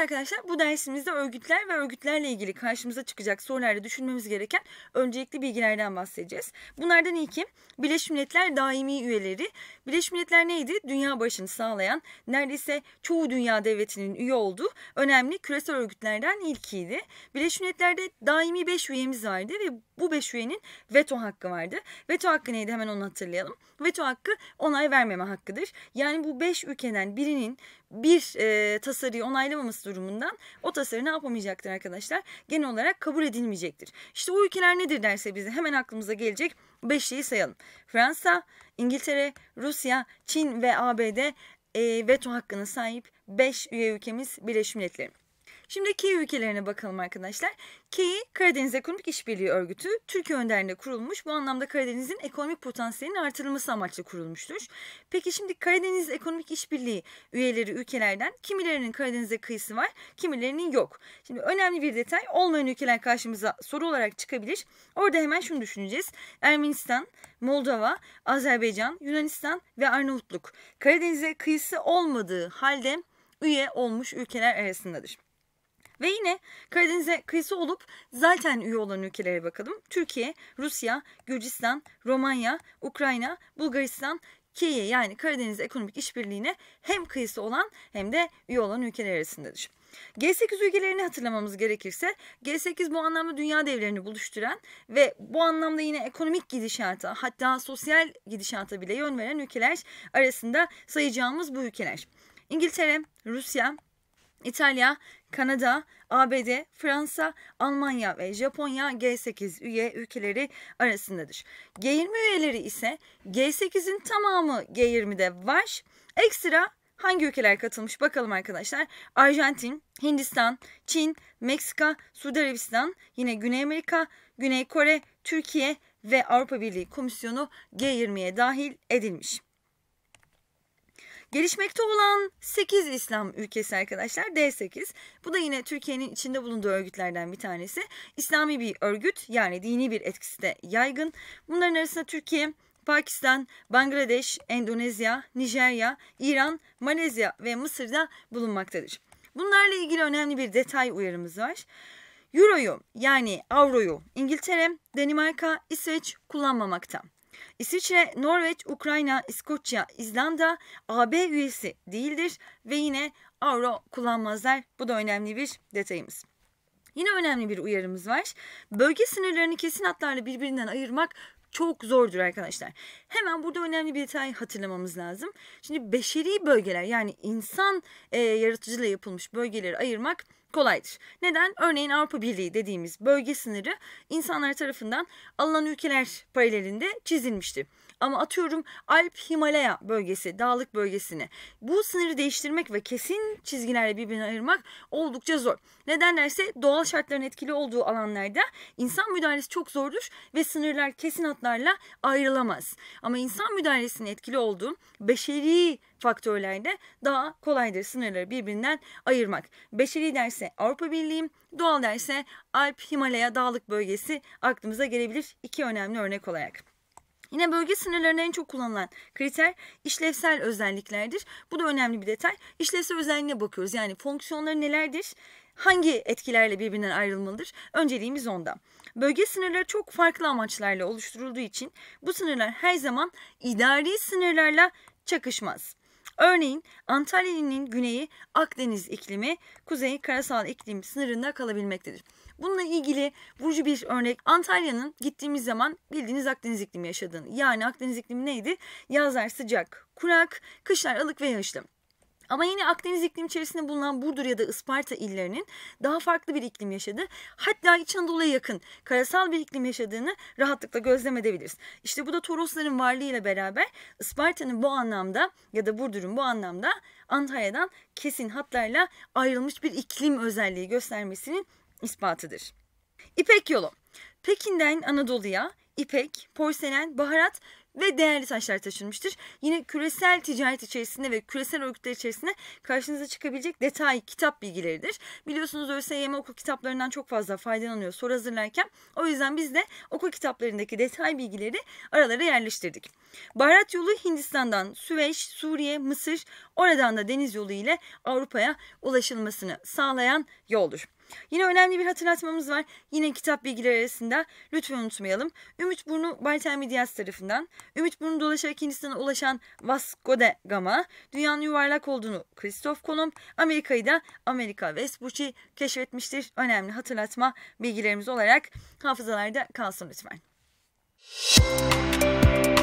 arkadaşlar bu dersimizde örgütler ve örgütlerle ilgili karşımıza çıkacak sorularda düşünmemiz gereken öncelikli bilgilerden bahsedeceğiz. Bunlardan ilki Birleşmiş Milletler daimi üyeleri. Birleşmiş Milletler neydi? Dünya barışını sağlayan, neredeyse çoğu dünya devletinin üye olduğu önemli küresel örgütlerden ilkiydi. Birleşmiş Milletler'de daimi 5 üyemiz vardı ve bu 5 üyenin veto hakkı vardı. Veto hakkı neydi hemen onu hatırlayalım. Veto hakkı onay vermeme hakkıdır. Yani bu 5 ülkeden birinin bir e, tasarıyı onaylamaması durumundan o tasarı ne yapamayacaktır arkadaşlar? Genel olarak kabul edilmeyecektir. İşte o ülkeler nedir derse bize hemen aklımıza gelecek 5 şeyi sayalım. Fransa, İngiltere, Rusya, Çin ve ABD e, veto hakkına sahip 5 üye ülkemiz Birleşmiş Milletler. Şimdi KEY ülkelerine bakalım arkadaşlar. KEY, Karadeniz Ekonomik İşbirliği Örgütü, Türkiye önderliğinde kurulmuş. Bu anlamda Karadeniz'in ekonomik potansiyelinin artırılması amaçlı kurulmuştur. Peki şimdi Karadeniz Ekonomik İşbirliği üyeleri ülkelerden kimilerinin Karadeniz'e kıyısı var, kimilerinin yok. Şimdi önemli bir detay olmayan ülkeler karşımıza soru olarak çıkabilir. Orada hemen şunu düşüneceğiz. Ermenistan, Moldova, Azerbaycan, Yunanistan ve Arnavutluk Karadeniz'e kıyısı olmadığı halde üye olmuş ülkeler arasındadır. Ve yine Karadeniz'e kıyısı olup zaten üye olan ülkelere bakalım. Türkiye, Rusya, Gürcistan, Romanya, Ukrayna, Bulgaristan, Kiye yani Karadeniz Ekonomik İşbirliği'ne hem kıyısı olan hem de üye olan ülkeler arasındadır. G8 ülkelerini hatırlamamız gerekirse G8 bu anlamda dünya devlerini buluşturan ve bu anlamda yine ekonomik gidişata hatta sosyal gidişata bile yön veren ülkeler arasında sayacağımız bu ülkeler. İngiltere, Rusya, İtalya, Kanada, ABD, Fransa, Almanya ve Japonya G8 üye ülkeleri arasındadır. G20 üyeleri ise G8'in tamamı G20'de var. Ekstra hangi ülkeler katılmış bakalım arkadaşlar. Arjantin, Hindistan, Çin, Meksika, Suudi Arabistan, yine Güney Amerika, Güney Kore, Türkiye ve Avrupa Birliği Komisyonu G20'ye dahil edilmiş. Gelişmekte olan 8 İslam ülkesi arkadaşlar D8. Bu da yine Türkiye'nin içinde bulunduğu örgütlerden bir tanesi. İslami bir örgüt yani dini bir etkisi de yaygın. Bunların arasında Türkiye, Pakistan, Bangladeş, Endonezya, Nijerya, İran, Malezya ve Mısır'da bulunmaktadır. Bunlarla ilgili önemli bir detay uyarımız var. Euro'yu yani avroyu İngiltere, Danimarka, İsveç kullanmamakta. İsviçre, Norveç, Ukrayna, İskoçya, İzlanda AB üyesi değildir ve yine avro kullanmazlar. Bu da önemli bir detayımız. Yine önemli bir uyarımız var. Bölge sınırlarını kesin hatlarla birbirinden ayırmak çok zordur arkadaşlar. Hemen burada önemli bir detay hatırlamamız lazım. Şimdi beşeri bölgeler yani insan e, yaratıcılığı yapılmış bölgeleri ayırmak kolaydır. Neden? Örneğin Avrupa Birliği dediğimiz bölge sınırı insanlar tarafından alınan ülkeler paralelinde çizilmişti. Ama atıyorum Alp Himalaya bölgesi, dağlık bölgesini. Bu sınırı değiştirmek ve kesin çizgilerle birbirine ayırmak oldukça zor. Neden derse doğal şartların etkili olduğu alanlarda insan müdahalesi çok zordur ve sınırlar kesin hatlarla ayrılamaz. Ama insan müdahalesinin etkili olduğu beşeri faktörlerde daha kolaydır sınırları birbirinden ayırmak. Beşeri derse Avrupa Birliği, doğal derse Alp Himalaya dağlık bölgesi aklımıza gelebilir iki önemli örnek olarak. Yine bölge sınırlarında en çok kullanılan kriter işlevsel özelliklerdir. Bu da önemli bir detay. İşlevsel özelliğine bakıyoruz. Yani fonksiyonları nelerdir? hangi etkilerle birbirinden ayrılmalıdır? Önceliğimiz onda. Bölge sınırları çok farklı amaçlarla oluşturulduğu için bu sınırlar her zaman idari sınırlarla çakışmaz. Örneğin Antalya'nın güneyi Akdeniz iklimi, kuzeyi karasal iklim sınırında kalabilmektedir. Bununla ilgili vurucu bir örnek Antalya'nın gittiğimiz zaman bildiğiniz Akdeniz iklimi yaşadığını. Yani Akdeniz iklimi neydi? Yazlar sıcak, kurak, kışlar ılık ve yağışlı. Ama yine Akdeniz iklim içerisinde bulunan Burdur ya da Isparta illerinin daha farklı bir iklim yaşadı. Hatta İç Anadolu'ya yakın karasal bir iklim yaşadığını rahatlıkla gözlem edebiliriz. İşte bu da Torosların varlığıyla beraber Isparta'nın bu anlamda ya da Burdur'un bu anlamda Antalya'dan kesin hatlarla ayrılmış bir iklim özelliği göstermesinin ispatıdır. İpek yolu. Pekin'den Anadolu'ya ipek, porselen, baharat ve değerli taşlar taşınmıştır. Yine küresel ticaret içerisinde ve küresel örgütler içerisinde karşınıza çıkabilecek detay kitap bilgileridir. Biliyorsunuz ÖSYM okul kitaplarından çok fazla faydalanıyor soru hazırlarken. O yüzden biz de okul kitaplarındaki detay bilgileri aralara yerleştirdik. Baharat yolu Hindistan'dan Süveyş, Suriye, Mısır, oradan da deniz yolu ile Avrupa'ya ulaşılmasını sağlayan yoldur. Yine önemli bir hatırlatmamız var. Yine kitap bilgileri arasında lütfen unutmayalım. Ümit Burnu Bartel Diaz tarafından Ümit Burnu dolaşarak Hindistan'a ulaşan Vasco de Gama dünyanın yuvarlak olduğunu Kristof Kolomb Amerika'yı da Amerika Vespucci keşfetmiştir. Önemli hatırlatma bilgilerimiz olarak hafızalarda kalsın lütfen. Müzik